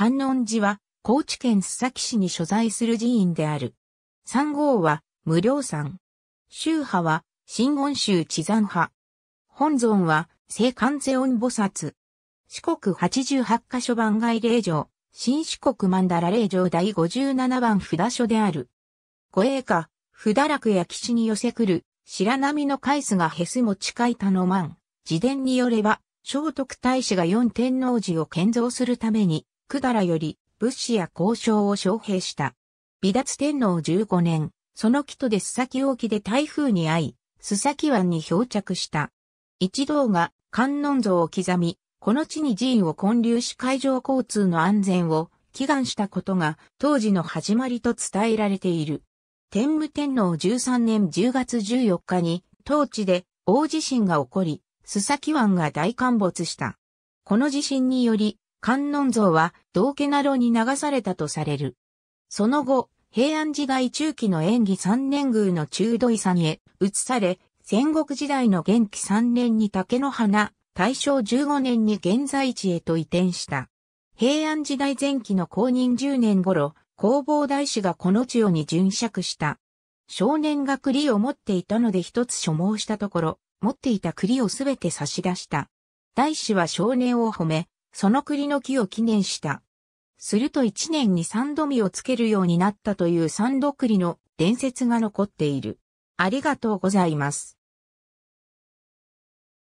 観音寺は、高知県須崎市に所在する寺院である。三号は、無量山。宗派は、新温州地山派。本尊は、聖観世音菩薩。四国八十八箇所番外霊場、新四国曼荼羅霊場第五十七番札所である。護衛下、札楽や岸に寄せ来る、白波の海すがへすも近い田の万。自伝によれば、聖徳太子が四天王寺を建造するために、百済より物資や交渉を招聘した。美達天皇15年、その木とで須崎沖で台風に遭い、須崎湾に漂着した。一同が観音像を刻み、この地に寺院を建立し海上交通の安全を祈願したことが当時の始まりと伝えられている。天武天皇13年10月14日に当地で大地震が起こり、須崎湾が大陥没した。この地震により、観音像は道家などに流されたとされる。その後、平安時代中期の演技三年宮の中土遺産へ移され、戦国時代の元気三年に竹の花、大正15年に現在地へと移転した。平安時代前期の公認10年頃、工房大師がこの地をに巡釈した。少年が栗を持っていたので一つ所望したところ、持っていた栗をすべて差し出した。大師は少年を褒め、その栗の木を記念した。すると一年に三度実をつけるようになったという三度栗の伝説が残っている。ありがとうございます。